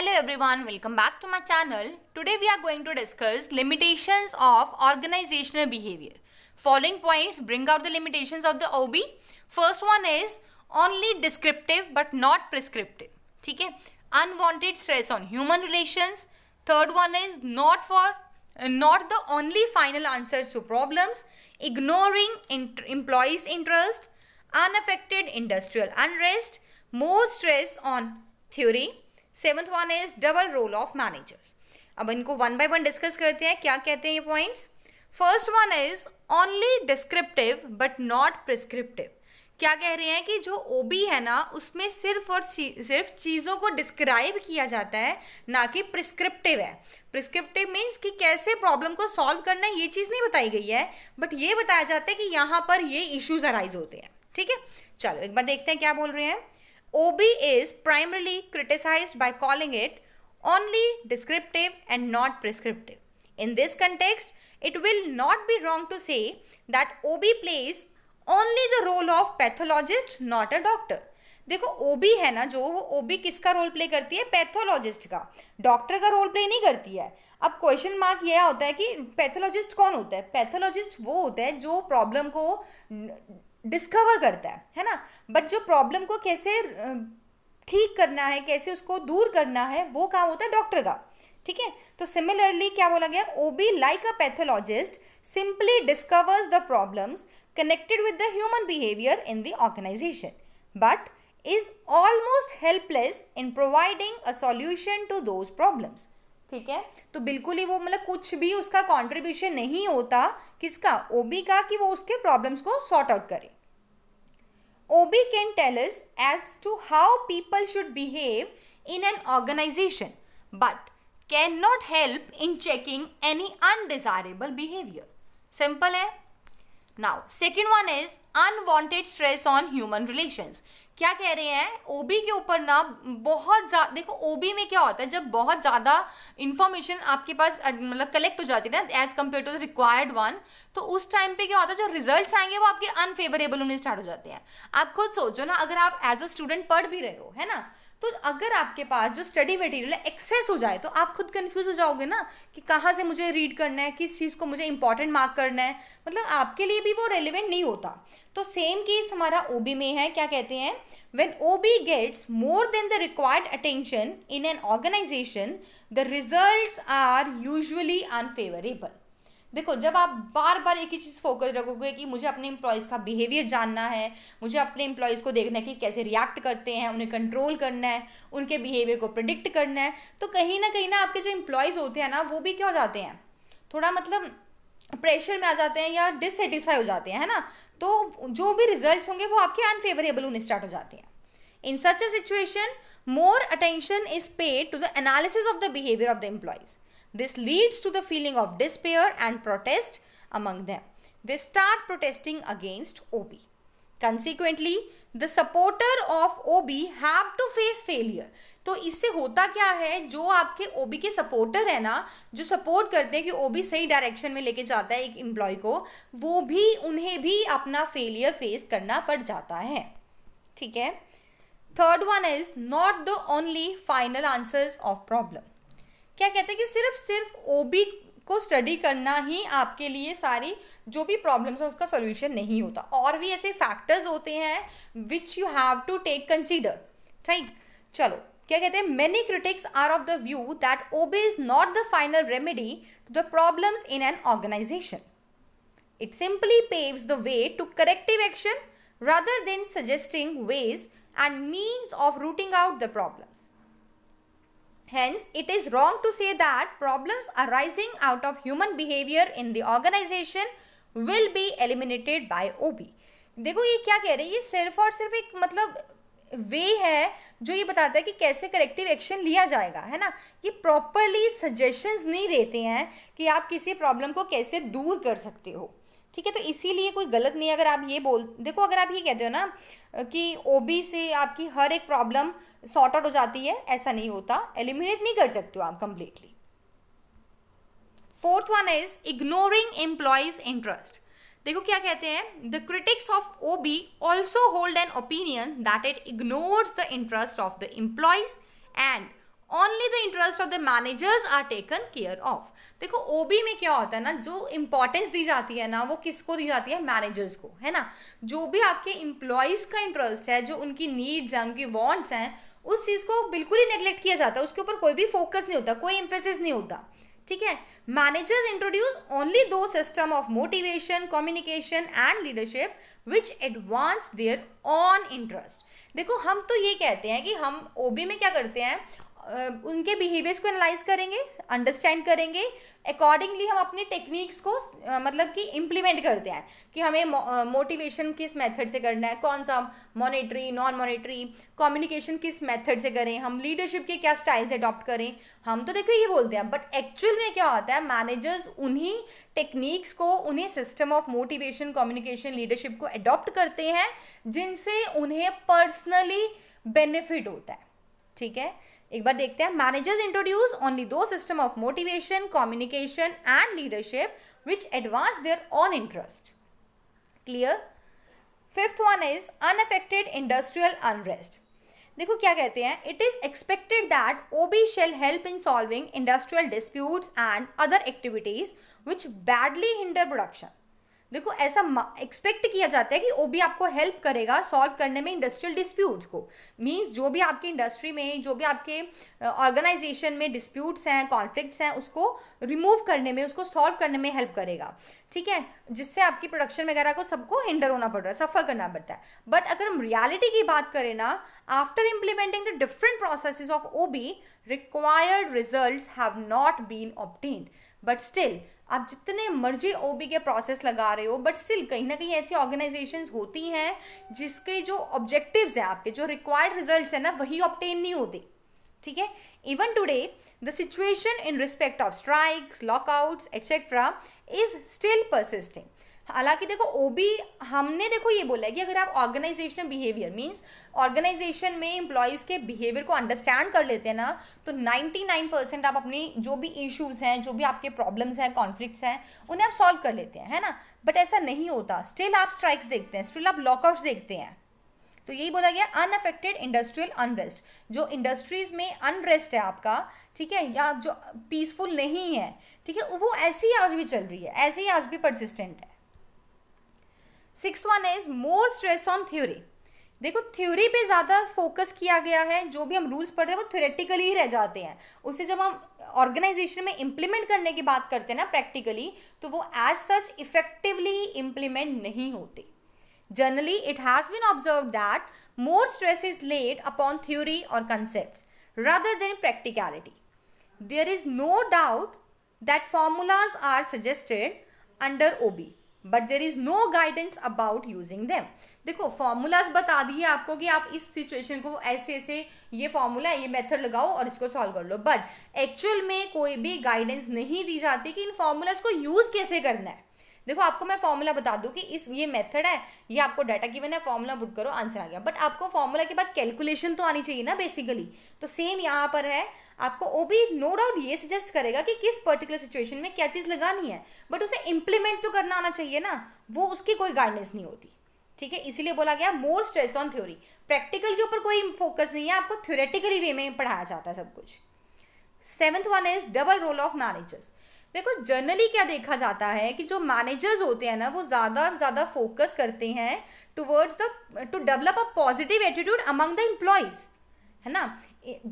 Hello everyone, welcome back to my channel. Today we are going to discuss limitations of organizational behavior. Following points bring out the limitations of the OB. First one is only descriptive but not prescriptive. ठीक है Unwanted stress on human relations. Third one is not for not the only final answers to problems. Ignoring employees' interest. Unaffected industrial unrest. More stress on theory seventh one is double role of managers अब इनको one by one discuss करते हैं क्या कहते हैं ये points first one is only descriptive but not prescriptive क्या कह रहे हैं कि जो ओबी है ना उसमें सिर्फ और सिर्फ चीज़ों को डिस्क्राइब किया जाता है ना कि प्रिस्क्रिप्टिव है प्रिस्क्रिप्टिव मीन्स कि कैसे प्रॉब्लम को सॉल्व करना है ये चीज़ नहीं बताई गई है बट ये बताया जाता है कि यहाँ पर ये इश्यूज अराइज होते हैं ठीक है चलो एक बार देखते हैं क्या बोल रहे हैं OB is primarily criticized by calling it only descriptive and not prescriptive. In this context, it will not be wrong to say that OB plays only the role of pathologist, not a doctor. देखो ओबी है ना जो वो ओबी किसका role play करती है pathologist का doctor का रोल प्ले नहीं करती है अब क्वेश्चन मार्क यह होता है कि पैथोलॉजिस्ट कौन होता है पैथोलॉजिस्ट वो होता है जो प्रॉब्लम को डिस्कवर करता है है ना बट जो प्रॉब्लम को कैसे ठीक करना है कैसे उसको दूर करना है वो काम होता है डॉक्टर का ठीक है तो सिमिलरली क्या बोला गया O B like a pathologist simply discovers the problems connected with the human behaviour in the organisation but is almost helpless in providing a solution to those problems ठीक है तो बिल्कुल ही वो मतलब कुछ भी उसका कॉन्ट्रीब्यूशन नहीं होता किसका ओबी का कि वो उसके प्रॉब्लम्स को सॉर्ट आउट करे OB can tell us as to how people should behave in an organisation but cannot help in checking any undesirable behaviour simple है now second one is unwanted stress on human relations क्या कह रहे हैं ओबी के ऊपर ना बहुत ज़्यादा देखो ओबी में क्या होता है जब बहुत ज़्यादा इन्फॉर्मेशन आपके पास मतलब कलेक्ट हो जाती है ना as compare to the required one तो उस टाइम पे क्या होता है जो रिजल्ट्स आएंगे वो आपके अनफेवरेबल होने स्टार्ट हो जाते हैं आप खुद सोचो ना अगर आप एज अ स्टूडेंट पढ़ भी रहे हो है ना तो अगर आपके पास जो स्टडी मटेरियल है एक्सेस हो जाए तो आप खुद कंफ्यूज हो जाओगे ना कि कहाँ से मुझे रीड करना है किस चीज़ को मुझे इंपॉर्टेंट मार्क करना है मतलब आपके लिए भी वो रेलिवेंट नहीं होता तो सेम केस हमारा ओ में है क्या कहते हैं when O B gets more than the required attention in an organisation the result are usually unfavourable देखो जब आप बार बार एक ही चीज़ फोकस रखोगे कि मुझे अपने एम्प्लॉयज़ का बिहेवियर जानना है मुझे अपने एम्प्लॉयज़ को देखना है कि कैसे रिएक्ट करते हैं उन्हें कंट्रोल करना है उनके बिहेवियर को प्रिडिक्ट करना है तो कहीं ना कहीं ना आपके जो एम्प्लॉयज़ होते हैं ना वो भी क्या हो जाते हैं थोड़ा मतलब प्रेशर में आ जाते हैं या डिससेटिस्फाई हो जाते हैं है ना तो जो भी रिजल्ट होंगे वो आपके अनफेवरेबल होने स्टार्ट हो जाते हैं in such a situation more attention is paid to the analysis of the behaviour of the employees This leads to the feeling of despair and protest among them. They start protesting against OB. Consequently, the supporter of ob have to face failure तो इससे होता क्या है जो आपके ओबी के supporter है ना जो सपोर्ट करते हैं कि ओबी सही डायरेक्शन में लेके जाता है एक एम्प्लॉय को वो भी उन्हें भी अपना फेलियर फेस करना पड़ जाता है ठीक है third one is not the only final answers of problem क्या कहते हैं कि सिर्फ सिर्फ ओबी को स्टडी करना ही आपके लिए सारी जो भी प्रॉब्लम्स है उसका सोल्यूशन नहीं होता और भी ऐसे फैक्टर्स होते हैं which you have to take consider right चलो क्या कहते हैं many critics are of the view that OB is not the final remedy to the problems in an organisation it simply paves the way to corrective action rather than suggesting ways and means of rooting out the problems Hence, it is wrong to say that problems arising out of human behavior in the organization will be eliminated by OB. देखो ये क्या कह रहे हैं ये सिर्फ और सिर्फ एक मतलब वे है जो ये बताता है कि कैसे करेक्टिव एक्शन लिया जाएगा है ना ये प्रॉपरली सजेशंस नहीं देते हैं कि आप किसी प्रॉब्लम को कैसे दूर कर सकते हो ठीक है तो इसीलिए कोई गलत नहीं अगर आप ये बोल देखो अगर आप ये कहते हो ना कि ओ से आपकी हर एक प्रॉब्लम सॉर्ट आउट हो जाती है ऐसा नहीं होता एलिमिनेट नहीं कर सकते हो आप completely fourth one is ignoring employees interest देखो क्या कहते हैं the critics of O B also hold an opinion that it ignores the interest of the employees and only the interest of the managers are taken care of देखो OB में क्या होता है ना जो इंपॉर्टेंस दी जाती है ना वो किसको दी जाती है मैनेजर्स को है ना जो भी आपके एम्प्लॉयज़ का इंटरेस्ट है जो उनकी नीड्स हैं उनकी वॉन्ट्स हैं उस चीज़ को बिल्कुल ही नेग्लेक्ट किया जाता है उसके ऊपर कोई भी फोकस नहीं होता कोई एम्फेसिस नहीं होता ठीक है managers introduce only those system of motivation communication and leadership which advance their own interest देखो हम तो ये कहते हैं कि हम ओबी में क्या करते हैं उनके बिहेवियर्स को एनालाइज करेंगे अंडरस्टैंड करेंगे अकॉर्डिंगली हम अपने टेक्निक्स को मतलब कि इम्प्लीमेंट करते हैं कि हमें मोटिवेशन किस मेथड से करना है कौन सा मॉनेटरी नॉन मॉनेटरी कम्युनिकेशन किस मेथड से करें हम लीडरशिप के क्या स्टाइल्स अडॉप्ट करें हम तो देखो ये बोलते हैं बट एक्चुअल में क्या होता है मैनेजर्स उन्हीं टेक्निक्स को उन्हें system of motivation communication leadership को अडॉप्ट करते हैं जिनसे उन्हें पर्सनली बेनिफिट होता है ठीक है एक बार देखते हैं managers introduce only those system of motivation communication and leadership which advance their own interest clear fifth one is unaffected industrial unrest देखो क्या कहते हैं it is expected that B shall help in solving industrial disputes and other activities which badly hinder production देखो ऐसा expect किया जाता है कि वो भी आपको हेल्प करेगा सॉल्व करने में इंडस्ट्रियल डिस्प्यूट्स को मींस जो भी आपके इंडस्ट्री में जो भी आपके ऑर्गेनाइजेशन में डिस्प्यूट्स हैं कॉन्फ्लिक्ट्स हैं उसको रिमूव करने में उसको सॉल्व करने में हेल्प करेगा ठीक है जिससे आपकी प्रोडक्शन वगैरह को सबको हिंडर होना पड़ रहा है सफ़र करना पड़ता है बट अगर हम रियलिटी की बात करें ना after implementing the different process of O B required result have not been obtained but still आप जितने मर्जी ओबी के प्रोसेस लगा रहे हो बट स्टिल कहीं ना कहीं ऐसी ऑर्गेनाइजेशन होती हैं जिसके जो ऑब्जेक्टिव्स हैं आपके जो रिक्वायर्ड रिजल्ट हैं ना वही ऑप्टेन नहीं होते ठीक है even today the situation in respect of strikes lockouts etcetera is still persisting हालांकि देखो भी हमने देखो ये बोला है कि अगर आप ऑर्गेनाइजेशनल बिहेवियर मींस ऑर्गेनाइजेशन में एम्प्लॉयज़ के बिहेवियर को अंडरस्टैंड कर लेते हैं ना तो 99 परसेंट आप अपनी जो भी इश्यूज़ हैं जो भी आपके प्रॉब्लम्स हैं कॉन्फ्लिक्ट्स हैं उन्हें आप सॉल्व कर लेते हैं है ना बट ऐसा नहीं होता स्टिल आप स्ट्राइक्स देखते हैं स्टिल आप लॉकआउट्स देखते हैं तो यही बोला गया अनअफेक्टेड इंडस्ट्रियल अनरेस्ट जो इंडस्ट्रीज में अनरेस्ट है आपका ठीक है या जो पीसफुल नहीं है ठीक है वो ऐसे ही आज भी चल रही है ऐसे ही आज भी परसिस्टेंट है six one is more stress on theory देखो थ्योरी पे ज़्यादा फोकस किया गया है जो भी हम रूल्स पढ़ रहे हैं वो थ्योरेटिकली ही रह जाते हैं उसे जब हम ऑर्गेनाइजेशन में इम्प्लीमेंट करने की बात करते हैं ना प्रैक्टिकली तो वो एज सच इफेक्टिवली इम्प्लीमेंट नहीं होते generally it has been observe that more stress is laid upon theory और concept than than there is no doubt that that are suggested under O B but there is no guidance about using them देखो formulas बता दिए आपको कि आप इस situation को ऐसे ऐसे ये फॉर्मूला ये मेथड लगाओ और इसको सॉल्व कर लो बट एक्चुअल में कोई भी गाइडेंस नहीं दी जाती कि इन फॉर्मूलाज को यूज़ कैसे करना है देखो आपको मैं फॉर्मूला बता दूं कि इस ये मेथड है ये आपको डाटा गिवन है फॉर्मूला बुट करो आंसर आ गया बट आपको फॉर्मूला के बाद कैलकुलेशन तो आनी चाहिए ना बेसिकली तो सेम यहाँ पर है आपको वो भी नो डाउट ये सजेस्ट करेगा कि किस पर्टिकुलर सिचुएशन में क्या चीज़ लगानी है बट उसे इम्प्लीमेंट तो करना आना चाहिए ना वो उसकी कोई गाइडेंस नहीं होती ठीक है इसीलिए बोला गया more stress on theory practical के ऊपर कोई फोकस नहीं है आपको थ्योरेटिकली वे में पढ़ाया जाता है सब कुछ seventh one is double role of managers देखो जनरली क्या देखा जाता है कि जो मैनेजर्स होते हैं ना वो ज़्यादा ज़्यादा फोकस करते हैं towards the to develop a positive attitude among the employees है ना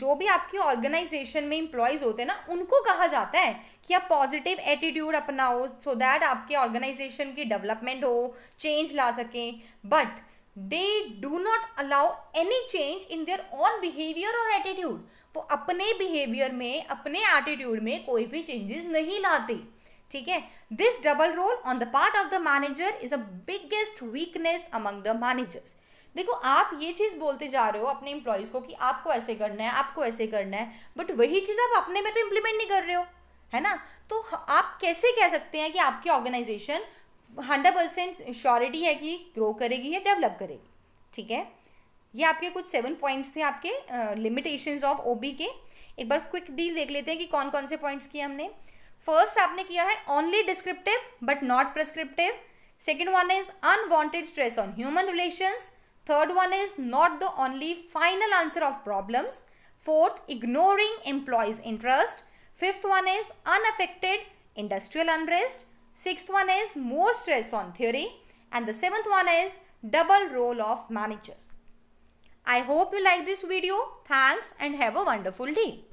जो भी आपकी ऑर्गेनाइजेशन में इम्प्लॉयज़ होते हैं ना उनको कहा जाता है कि आप पॉजिटिव एटीट्यूड अपनाओ सो दैट आपके ऑर्गेनाइजेशन की डेवलपमेंट हो चेंज ला सकें but they do not allow any change in their own behaviour और एटीट्यूड तो अपने बिहेवियर में अपने एटीट्यूड में कोई भी चेंजेस नहीं लाते ठीक है this double role on the part of the manager is a biggest weakness among the managers देखो आप ये चीज़ बोलते जा रहे हो अपने इम्प्लॉयज़ को कि आपको ऐसे करना है आपको ऐसे करना है बट वही चीज़ आप अपने में तो इम्प्लीमेंट नहीं कर रहे हो है ना तो आप कैसे कह सकते हैं कि आपकी ऑर्गेनाइजेशन हंड्रेड परसेंट श्योरिटी है कि ग्रो करेगी या डेवलप करेगी ठीक है ये आपके कुछ सेवन पॉइंट्स थे आपके लिमिटेशंस ऑफ ओबी के एक बार क्विक डील देख लेते हैं कि कौन कौन से पॉइंट्स किए हमने फर्स्ट आपने किया है only descriptive but not prescriptive second one is unwanted stress on human relations third one is not the only final answer of problems fourth ignoring employees interest fifth one is unaffected industrial unrest six one is more stress on theory and the seventh one is double role of managers I hope you like this video. Thanks and have a wonderful day.